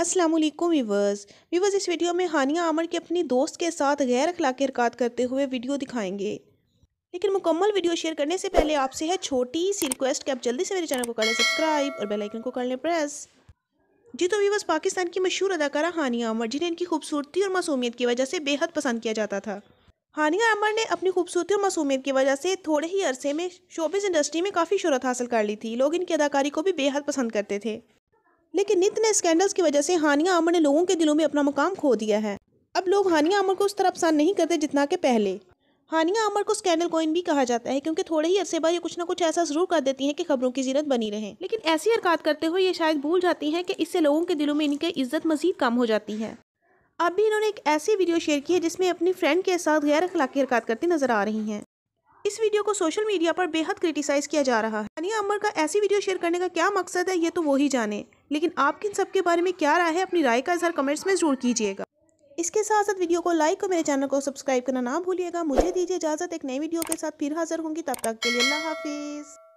Aslam viewers viewers इस video में हानिया आमर के अपनी दोस्त के साथ गैर अखलाक हरकत करते हुए वीडियो दिखाएंगे लेकिन मुकम्मल वीडियो शेयर करने से पहले आपसे है छोटी सी रिक्वेस्ट कि आप जल्दी से मेरे चैनल को कर लें सब्सक्राइब और बेल आइकन को कर लें प्रेस जी तो वीवर्स पाकिस्तान की मशहूर अदाकारा हानिया अमर जिन्हें इनकी खूबसूरती और मासूमियत की वजह से बेहद पसंद किया जाता था हानिया अमर ने अपनी खूबसूरती और मासूमियत की वजह से थोड़े ही अरसे में शोबिस इंडस्ट्री में काफ़ी शहरत हासिल कर ली थी लोग इनकी अदाकारी को भी बेहद पसंद करते थे लेकिन नित ने स्कैंडल्स की वजह से हानिया अमर ने लोगों के दिलों में अपना मुकाम खो दिया है अब लोग हानिया अमर को उस तरह पसंद नहीं करते जितना के पहले हानिया अमर को स्कैंडल कॉइन भी कहा जाता है क्योंकि थोड़े ही अरसे बाद ये कुछ ना कुछ ऐसा जरूर कर देती हैं कि खबरों की जीनत बनी रहे लेकिन ऐसी हरकत करते हुए ये शायद भूल जाती हैं कि इससे लोगों के दिलों में इनकी इज्जत मजीद कम हो जाती है अब भी इन्होंने एक ऐसी वीडियो शेयर की है जिसमें अपनी फ्रेंड के साथ गैर अखलाकी हरकत करती नजर आ रही हैं इस वीडियो को सोशल मीडिया पर बेहद क्रिटिसाइज किया जा रहा है हानिया अमर का ऐसी वीडियो शेयर करने का क्या मकसद है ये तो वही जाने लेकिन आपकी इन सब के बारे में क्या राय है अपनी राय का इजहार कमेंट्स में जरूर कीजिएगा इसके साथ साथ वीडियो को लाइक और मेरे चैनल को सब्सक्राइब करना ना भूलिएगा मुझे दीजिए इजाज़त एक नई वीडियो के साथ फिर हाजिर होंगी तब तक के लिए अल्लाह हाफिज़